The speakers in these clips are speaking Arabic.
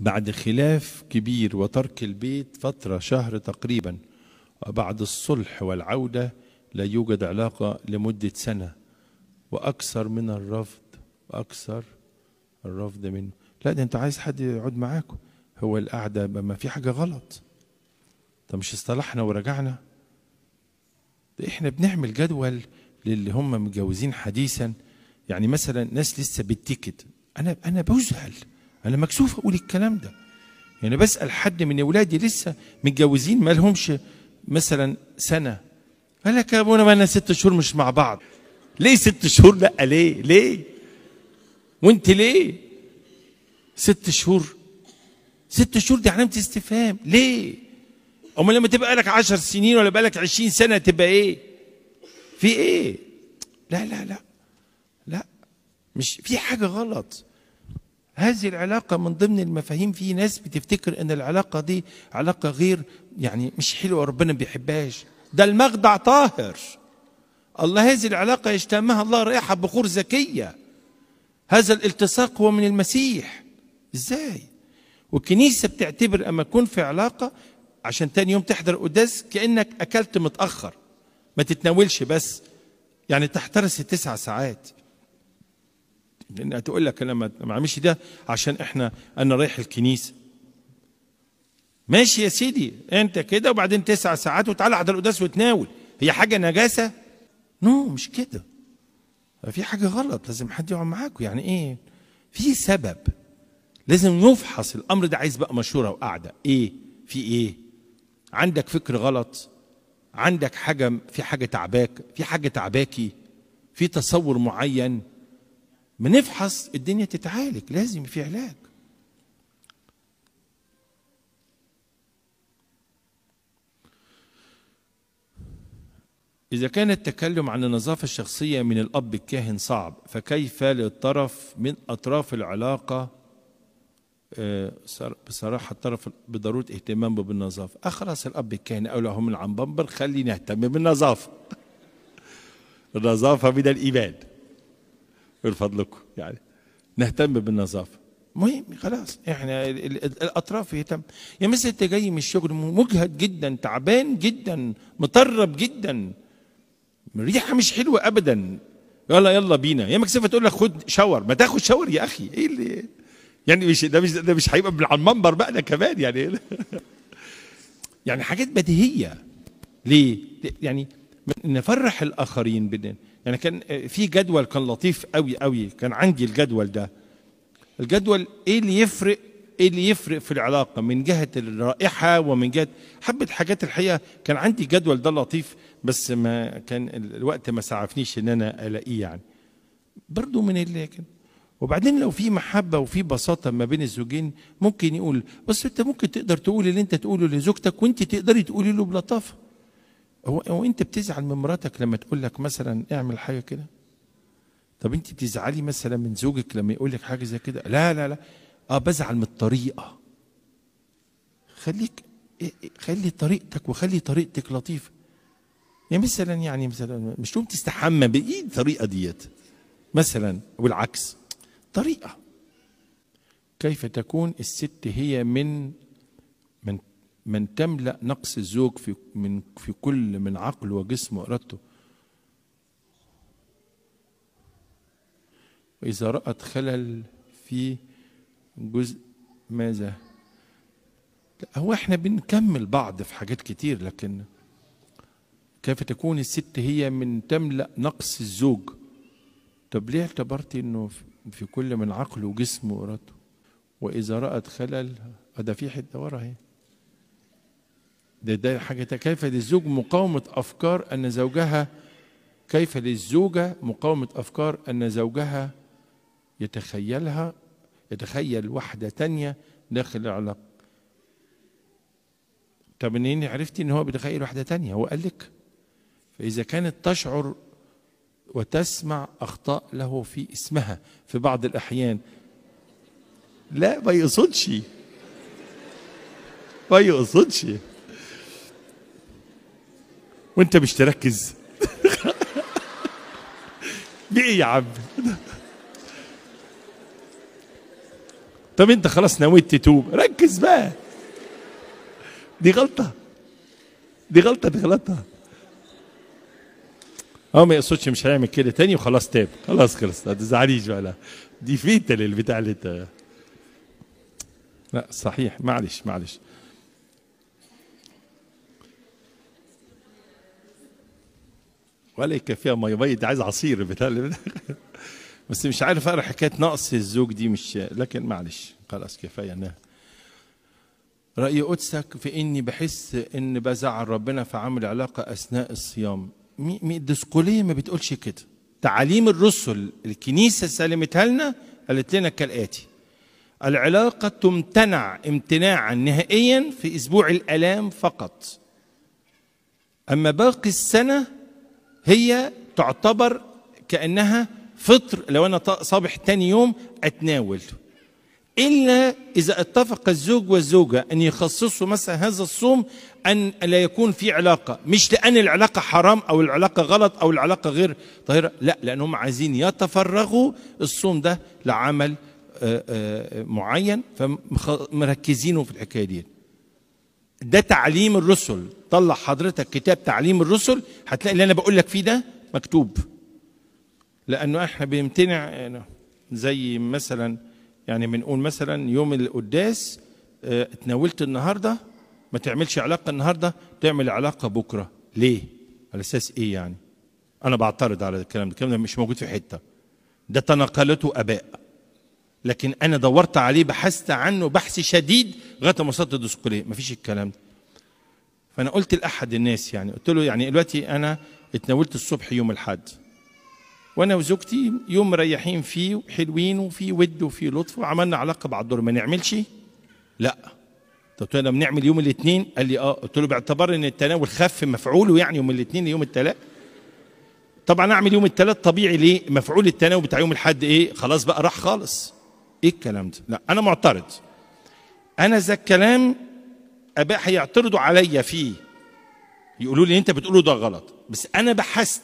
بعد خلاف كبير وترك البيت فترة شهر تقريبا وبعد الصلح والعودة لا يوجد علاقة لمدة سنة وأكثر من الرفض وأكثر الرفض منه لا ده أنت عايز حد يقعد معاكم هو القعدة ما في حاجة غلط طب مش اصطلحنا ورجعنا ده احنا بنعمل جدول للي هم متجوزين حديثا يعني مثلا ناس لسه بالتيكت انا انا بزهل انا مكسوف اقول الكلام ده يعني بسال حد من اولادي لسه متجوزين ما لهمش مثلا سنه قال لك يا ابونا ما انا ست شهور مش مع بعض ليه ست شهور لا ليه ليه وانت ليه ست شهور ست شهور دي علامه استفهام ليه امال لما تبقى لك عشر سنين ولا بقى لك عشرين سنه تبقى ايه في ايه لا لا لا لا مش في حاجه غلط هذه العلاقة من ضمن المفاهيم في ناس بتفتكر أن العلاقة دي علاقة غير يعني مش حلوة ربنا ما بيحبهاش ده المخدع طاهر الله هذه العلاقة يشتمها الله رائحة بخور زكية هذا الالتصاق هو من المسيح ازاي والكنيسة بتعتبر أما تكون في علاقة عشان تاني يوم تحضر قداس كأنك أكلت متأخر ما تتناولش بس يعني تحترس التسع ساعات لان هتقول لك انا ما اعملش ده عشان احنا انا رايح الكنيسه ماشي يا سيدي انت كده وبعدين تسع ساعات وتعالى على القداس وتناول هي حاجه نجاسه نو no, مش كده في حاجه غلط لازم حد يقعد معاكم يعني ايه في سبب لازم يفحص الامر ده عايز بقى مشوره وقعده ايه في ايه عندك فكر غلط عندك حاجه في حاجه تعباك في حاجه تعباكي في تصور معين بنفحص الدنيا تتعالج لازم في علاج إذا كان التكلم عن النظافة الشخصية من الأب الكاهن صعب فكيف للطرف من أطراف العلاقة آه، بصراحة الطرف بضرورة اهتمامه بالنظافة أخرس الأب الكاهن أو لهم العنبنبر خلي نهتم بالنظافة النظافة من الإيمان من فضلكم يعني نهتم بالنظافه مهم خلاص احنا الاطراف يهتم يا مثل انت جاي من الشغل مجهد جدا تعبان جدا مطرب جدا الريحه مش حلوه ابدا يلا يلا بينا يا مكسفه تقول لك خد شاور ما تاخد شاور يا اخي ايه اللي يعني مش ده مش ده مش هيبقى على المنبر بقى ده كمان يعني يعني حاجات بديهيه ليه؟ يعني نفرح الاخرين بدنا يعني كان آه، في جدول كان لطيف قوي قوي كان عندي الجدول ده الجدول ايه اللي يفرق ايه اللي يفرق في العلاقه من جهه الرائحه ومن جهه حبه حاجات الحقيقه كان عندي جدول ده لطيف بس ما كان الوقت ما سعفنيش ان انا الاقيه يعني برضه من اللي كان وبعدين لو في محبة وفي بساطة ما بين الزوجين ممكن يقول بس انت ممكن تقدر تقول اللي انت تقوله لزوجتك وانت تقدري تقولي له بلطافة هو هو انت بتزعل من مراتك لما تقول لك مثلا اعمل حاجه كده طب انت بتزعلي مثلا من زوجك لما يقول لك حاجه زي كده لا لا لا اه بزعل من الطريقه خليك خلي طريقتك وخلي طريقتك لطيفه يعني مثلا يعني مثلا مش تقوم تستحمى بايه الطريقه ديت مثلا والعكس طريقه كيف تكون الست هي من من تملأ نقص الزوج في من في كل من عقله وجسمه وإرادته وإذا رأت خلل في جزء ماذا؟ هو احنا بنكمل بعض في حاجات كتير لكن كيف تكون الست هي من تملأ نقص الزوج طب ليه اعتبرت انه في كل من عقله وجسمه وارادته واذا رأت خلل ده في حته ورا اهي ده ده حاجة كيف للزوج مقاومة أفكار أن زوجها كيف للزوجة مقاومة أفكار أن زوجها يتخيلها يتخيل واحدة تانية داخل العلاقة طب منين عرفتي ان هو بيتخيل واحدة تانية هو قال لك فإذا كانت تشعر وتسمع أخطاء له في اسمها في بعض الأحيان لا ما يقصدش ما يقصدش وانت مش تركز بايه يا عم طب انت خلاص نويت تتوب ركز بقى دي غلطه دي غلطه دي غلطه هو اه، ما يقصدش مش هيعمل كده تاني وخلاص تاب خلاص خلصت ما تزعليش بقى دي فيتا للبتاع اللي انت لا صحيح معلش معلش ولا يكفيها مي بيض عايز عصير بتاع بس مش عارف اقرا حكايه نقص الزوج دي مش لكن معلش خلاص كفايه انها رأي قدسك في إني بحس إن بزعل ربنا في عمل علاقة أثناء الصيام الدسقولية ما بتقولش كده تعاليم الرسل الكنيسة سلمتها لنا قالت لنا كالآتي العلاقة تمتنع امتناعا نهائيا في أسبوع الآلام فقط أما باقي السنة هي تعتبر كانها فطر لو انا صابح تاني يوم اتناول الا اذا اتفق الزوج والزوجه ان يخصصوا مثلا هذا الصوم ان لا يكون في علاقه مش لان العلاقه حرام او العلاقه غلط او العلاقه غير طاهره لا لان هم عايزين يتفرغوا الصوم ده لعمل آه، آه، معين فمركزينه في الحكايه دي ده تعليم الرسل طلع حضرتك كتاب تعليم الرسل هتلاقي اللي انا بقول لك فيه ده مكتوب لانه احنا بنمتنع آه، زي مثلا يعني بنقول مثلا يوم القداس آه، اتناولت النهارده ما تعملش علاقه النهارده تعمل علاقه بكره ليه على اساس ايه يعني انا بعترض على الكلام ده الكلام ده مش موجود في حته ده تناقلته اباء لكن انا دورت عليه بحثت عنه بحث شديد لغايه ما وصلت ما مفيش الكلام ده فانا قلت لاحد الناس يعني قلت له يعني دلوقتي انا اتناولت الصبح يوم الاحد وانا وزوجتي يوم مريحين فيه وحلوين وفي ود وفي لطف وعملنا علاقه بعض الدور ما نعملش لا طب له بنعمل طيب يوم الاثنين قال لي اه قلت له باعتبار ان التناول خف مفعوله يعني يوم الاثنين ليوم الثلاث طبعا اعمل يوم الثلاث طبيعي ليه مفعول التناول بتاع يوم الاحد ايه خلاص بقى راح خالص ايه الكلام ده لا انا معترض انا ذا الكلام اباء هيعترضوا عليا فيه يقولوا لي انت بتقوله ده غلط بس انا بحثت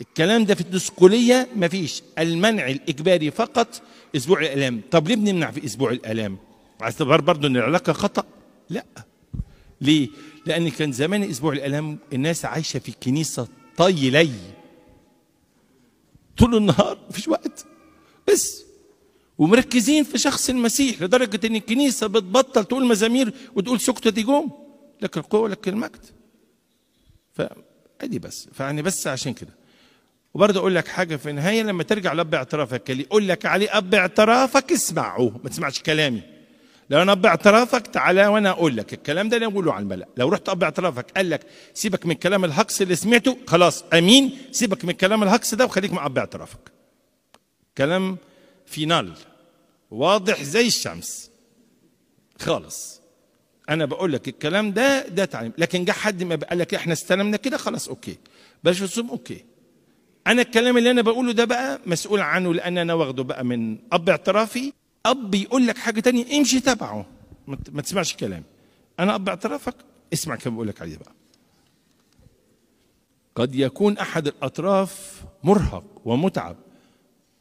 الكلام ده في الدسكولية مفيش المنع الإجباري فقط أسبوع الآلام طب ليه بنمنع في أسبوع الآلام عايز اعتبار برضه إن العلاقة خطأ لا ليه لأن كان زمان أسبوع الآلام الناس عايشة في الكنيسة طي لي طول النهار مفيش وقت بس ومركزين في شخص المسيح لدرجة أن الكنيسة بتبطل تقول مزامير وتقول سكتة دي جوم لك القوة لك المجد فأدي بس فيعني بس عشان كده وبرضه أقول لك حاجة في النهاية لما ترجع لأب اعترافك اللي يقول لك عليه أب اعترافك اسمعه ما تسمعش كلامي لو انا اب اعترافك تعالى وانا اقول لك الكلام ده انا اقوله على الملا لو رحت اب اعترافك قال لك سيبك من كلام الهقص اللي سمعته خلاص امين سيبك من كلام الهقص ده وخليك مع اب اعترافك كلام فينال واضح زي الشمس خالص انا بقول لك الكلام ده ده تعليم لكن جه حد ما قال لك احنا استلمنا كده خلاص اوكي بلاش رسوم اوكي انا الكلام اللي انا بقوله ده بقى مسؤول عنه لان انا واخده بقى من اب اعترافي اب يقول لك حاجه تانية امشي تبعه ما تسمعش كلامي انا اب اعترافك اسمع كم بقول لك عليه بقى قد يكون احد الاطراف مرهق ومتعب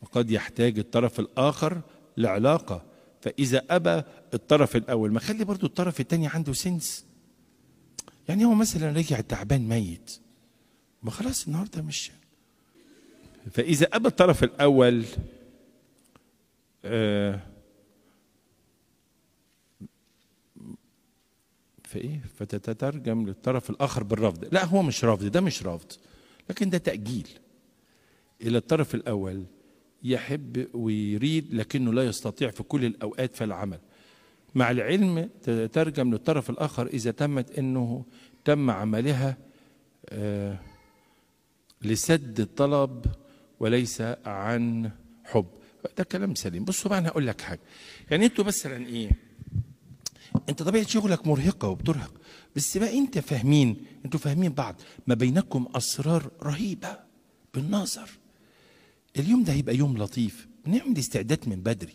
وقد يحتاج الطرف الآخر لعلاقة فإذا أبى الطرف الأول ما خلي برضو الطرف الثاني عنده سنس يعني هو مثلا رجع تعبان ميت ما خلاص النهارده مش فإذا أبى الطرف الأول آه، فإيه فتترجم للطرف الآخر بالرفض لا هو مش رفض ده مش رفض لكن ده تأجيل إلى الطرف الأول يحب ويريد لكنه لا يستطيع في كل الأوقات في العمل مع العلم تترجم للطرف الآخر إذا تمت أنه تم عملها آه، لسد الطلب وليس عن حب ده كلام سليم بصوا بقى انا أقول لك حاجه يعني انتوا مثلا ايه انت طبيعه شغلك مرهقه وبترهق بس بقى انت فاهمين انتوا فاهمين بعض ما بينكم اسرار رهيبه بالنظر اليوم ده هيبقى يوم لطيف نعمل استعداد من بدري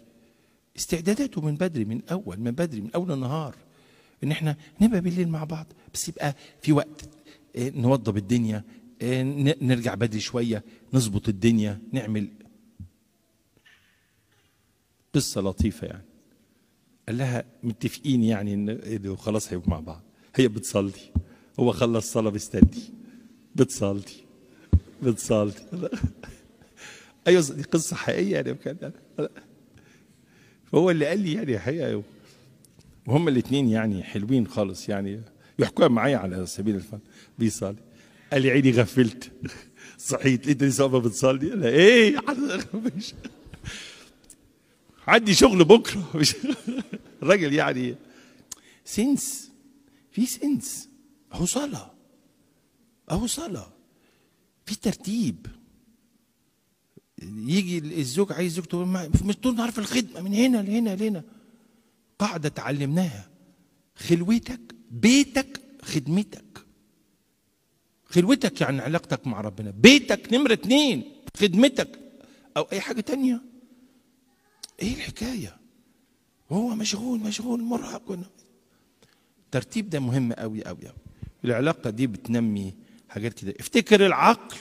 استعداداته من بدري من اول من بدري من اول النهار ان احنا نبقى بالليل مع بعض بس يبقى في وقت آه، نوضب الدنيا آه، نرجع بدري شويه نظبط الدنيا نعمل قصه لطيفه يعني قال لها متفقين يعني ان خلاص هيبقوا مع بعض هي بتصلي هو خلص صلاه بيستدي بتصلي بتصلي ايوه دي قصه حقيقيه يعني بجد فهو اللي قال لي يعني الحقيقه وهم الاثنين يعني حلوين خالص يعني يحكوها معايا على سبيل الفن بيصلي قال لي عيني غفلت صحيت لقيت إيه، لسه واقفه بتصلي لا ايه مش عندي شغل بكره مش الراجل يعني سنس في سنس اهو صلاه اهو صلاه في ترتيب يجي الزوج عايز زوجته مش طول النهار في الخدمه من هنا لهنا لهنا قاعده اتعلمناها خلوتك بيتك خدمتك خلوتك يعني علاقتك مع ربنا بيتك نمرة اتنين خدمتك أو أي حاجة تانية إيه الحكاية هو مشغول مشغول مرهق الترتيب ده مهم أوي أوي أوي العلاقة دي بتنمي حاجات كده افتكر العقل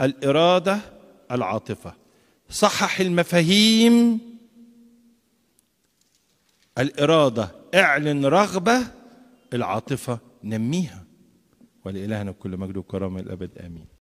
الإرادة العاطفة صحح المفاهيم الاراده اعلن رغبه العاطفه نميها ولالهنا كل مجد وكرامه الابد امين